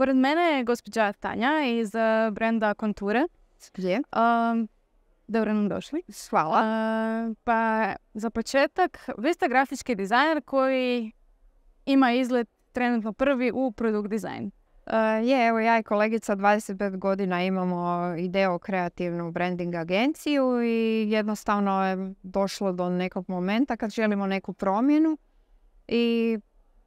Pored mene je gospođa Tanja iz eh, brenda Konture. Je. Ehm, dobro nam došli. Hvala. Ehm, pa za početak, vi ste grafički dizajner koji ima izgled trenutno prvi u produkt dizajn. Eh, je, evo ja i kolegica 25 godina imamo ideo kreativnu branding agenciju i jednostavno je došlo do nekog momenta kad želimo neku promjenu i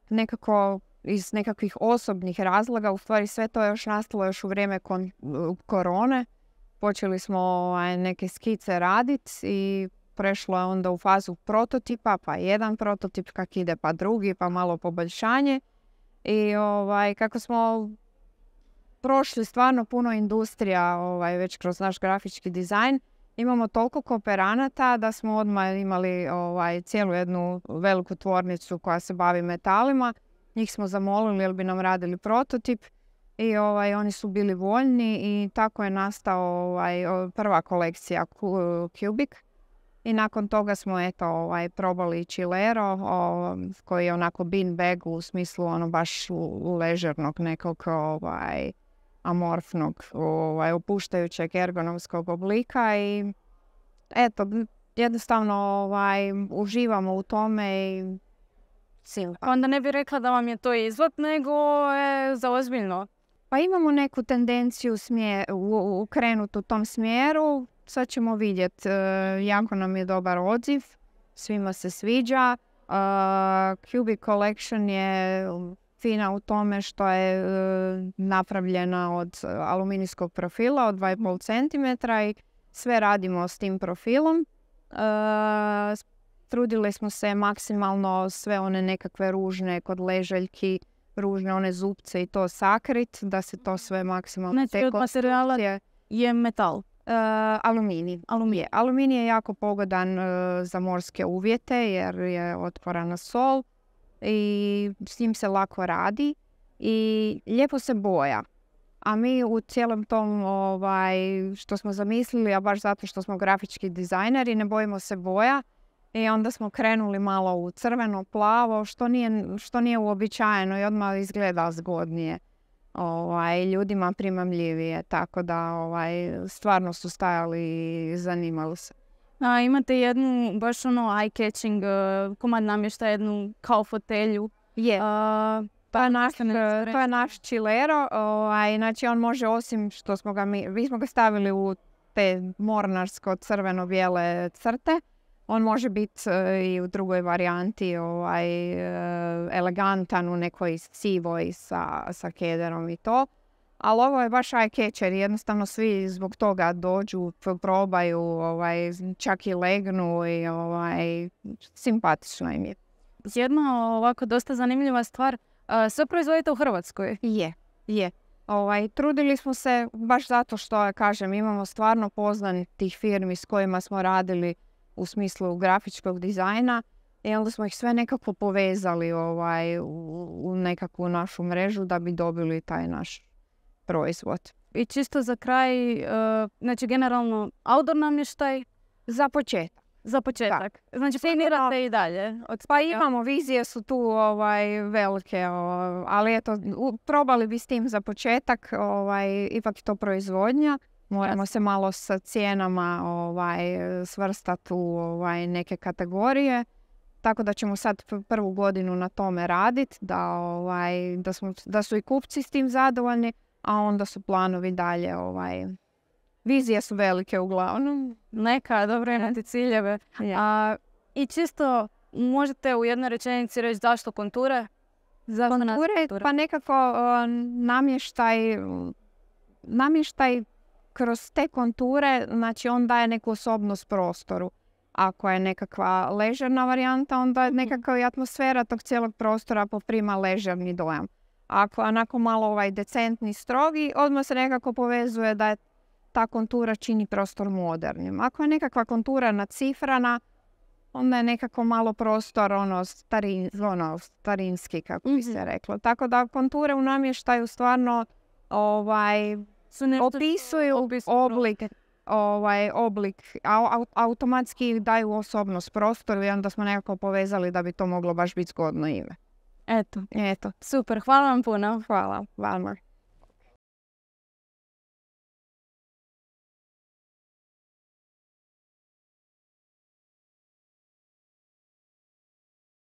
nekako iz nekakvih osobnih razloga, u stvari sve to je još nastalo još u vrijeme korone. Počeli smo ovaj, neke skice raditi i prešlo je onda u fazu prototipa, pa jedan prototip kak ide, pa drugi, pa malo poboljšanje. I ovaj, kako smo prošli stvarno puno industrija ovaj, već kroz naš grafički dizajn, imamo toliko kooperanata da smo odmah imali ovaj, cijelu jednu veliku tvornicu koja se bavi metalima njih smo zamolili jer bi nam radili prototip i ovaj, oni su bili voljni i tako je nastao ovaj, prva kolekcija Cubic. I nakon toga smo eto ovaj, probali Chilero koji je onako bin bag u smislu ono baš ležernog nekog ovaj, amorfnog, ovaj, opuštajućeg ergonomskog oblika i eto, jednostavno ovaj, uživamo u tome i pa onda ne bi rekla da vam je to izlet, nego je za ozbiljno. Pa imamo neku tendenciju smjer, u, u, u tom smjeru. Sad ćemo vidjeti. E, jako nam je dobar odziv. Svima se sviđa. E, Cubic Collection je fina u tome što je e, napravljena od aluminijskog profila od 2,5 cm i sve radimo s tim profilom. E, Trudili smo se maksimalno sve one nekakve ružne kod ležaljki, ružne one zupce i to sakrit, da se to sve maksimalno... Znači od materijala je metal? Uh, aluminij. Aluminij. aluminij je jako pogodan e, za morske uvjete jer je otporan na sol i s njim se lako radi i lijepo se boja. A mi u cijelom tom ovaj, što smo zamislili, a baš zato što smo grafički dizajneri, ne bojimo se boja i onda smo krenuli malo u crveno, plavo, što nije, što nije uobičajeno i odmah izgleda zgodnije. Ovaj, ljudima primamljivije, tako da ovaj, stvarno su stajali i zanimali se. A, imate jednu baš ono eye-catching e, komad namješta, jednu kao fotelju. Je. pa naš, to je naš čilero, ovaj, znači on može osim što smo ga mi, mi smo ga stavili u te mornarsko crveno-bijele crte, on može biti e, i u drugoj varijanti ovaj, e, elegantan u nekoj sivoj sa, sa kederom i to. Ali ovo je baš eye catcher, jednostavno svi zbog toga dođu, probaju, ovaj, čak i legnu i ovaj, simpatično im je. Jedna ovako dosta zanimljiva stvar, sve proizvodite u Hrvatskoj? Je, je. Ovaj, trudili smo se baš zato što, kažem, imamo stvarno tih firmi s kojima smo radili u smislu grafičkog dizajna i onda smo ih sve nekako povezali ovaj, u, nekakvu našu mrežu da bi dobili taj naš proizvod. I čisto za kraj, e, znači generalno outdoor namještaj? Za početak. Za početak. Znači planirate i dalje? pa imamo, vizije su tu ovaj, velike, ali eto, probali bi s tim za početak, ovaj, ipak je to proizvodnja moramo se malo sa cijenama ovaj, svrstati u ovaj, neke kategorije. Tako da ćemo sad prvu godinu na tome raditi, da, ovaj, da, da su i kupci s tim zadovoljni, a onda su planovi dalje. Ovaj. Vizije su velike uglavnom. Neka, dobro imati ciljeve. A, I čisto možete u jednoj rečenici reći zašto konture? Zašto konture? Pa nekako namještaj, namještaj kroz te konture znači on daje neku osobnost prostoru. Ako je nekakva ležerna varijanta, onda mhm. nekakva i atmosfera tog cijelog prostora poprima ležerni dojam. Ako je onako malo ovaj decentni, strogi, odmah se nekako povezuje da je ta kontura čini prostor modernim. Ako je nekakva kontura nacifrana, onda je nekako malo prostor ono, ono starinski, kako bi mhm. se reklo. Tako da konture u namještaju stvarno ovaj, opisuju oblik ovaj oblik, automatski ih daju osobnost prostoru i onda smo nekako povezali da bi to moglo baš biti zgodno ime. Eto. Eto. Super, hvala vam puno. Hvala Valmar.